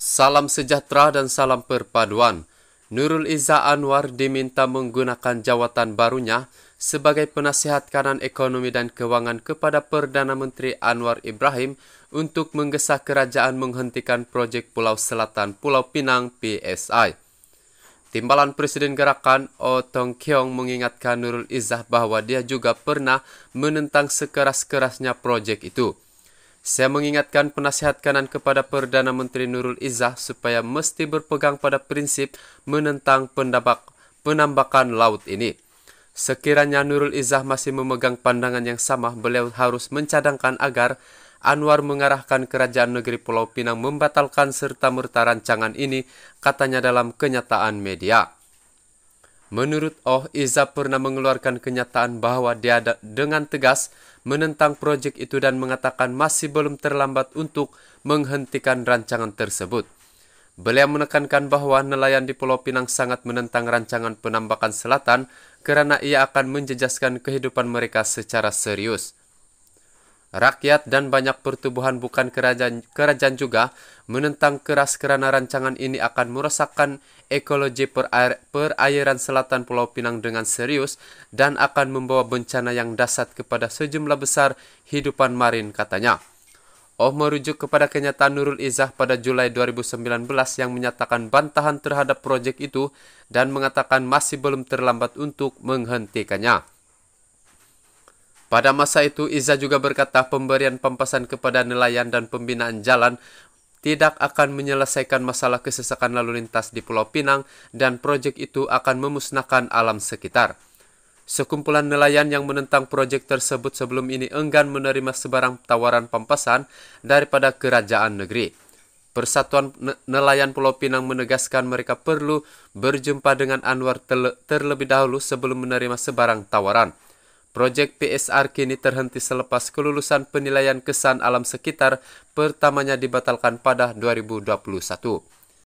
Salam sejahtera dan salam perpaduan. Nurul Iza Anwar diminta menggunakan jawatan barunya sebagai penasihat kanan ekonomi dan keuangan kepada Perdana Menteri Anwar Ibrahim untuk menggesa kerajaan menghentikan projek Pulau Selatan Pulau Pinang PSI. Timbalan Presiden Gerakan Oh Tong Kiong mengingatkan Nurul Izzah bahwa dia juga pernah menentang sekeras-kerasnya projek itu. Saya mengingatkan penasihat kanan kepada Perdana Menteri Nurul Izzah supaya mesti berpegang pada prinsip menentang pendabak, penambakan laut ini. Sekiranya Nurul Izzah masih memegang pandangan yang sama, beliau harus mencadangkan agar Anwar mengarahkan kerajaan negeri Pulau Pinang membatalkan serta merta rancangan ini, katanya dalam kenyataan media. Menurut Oh, Iza pernah mengeluarkan kenyataan bahwa dia dengan tegas menentang proyek itu dan mengatakan masih belum terlambat untuk menghentikan rancangan tersebut. Beliau menekankan bahwa nelayan di Pulau Pinang sangat menentang rancangan penambakan selatan karena ia akan menjejaskan kehidupan mereka secara serius. Rakyat dan banyak pertubuhan bukan kerajaan, kerajaan juga menentang keras karena rancangan ini akan merosakkan ekologi perair, perairan selatan Pulau Pinang dengan serius dan akan membawa bencana yang dasar kepada sejumlah besar hidupan marin katanya. Oh merujuk kepada kenyataan Nurul Izzah pada Julai 2019 yang menyatakan bantahan terhadap proyek itu dan mengatakan masih belum terlambat untuk menghentikannya. Pada masa itu, Iza juga berkata pemberian pampasan kepada nelayan dan pembinaan jalan tidak akan menyelesaikan masalah kesesakan lalu lintas di Pulau Pinang dan proyek itu akan memusnahkan alam sekitar. Sekumpulan nelayan yang menentang proyek tersebut sebelum ini enggan menerima sebarang tawaran pampasan daripada kerajaan negeri. Persatuan Nelayan Pulau Pinang menegaskan mereka perlu berjumpa dengan Anwar terlebih dahulu sebelum menerima sebarang tawaran. Proyek PSR kini terhenti selepas kelulusan penilaian kesan alam sekitar pertamanya dibatalkan pada 2021.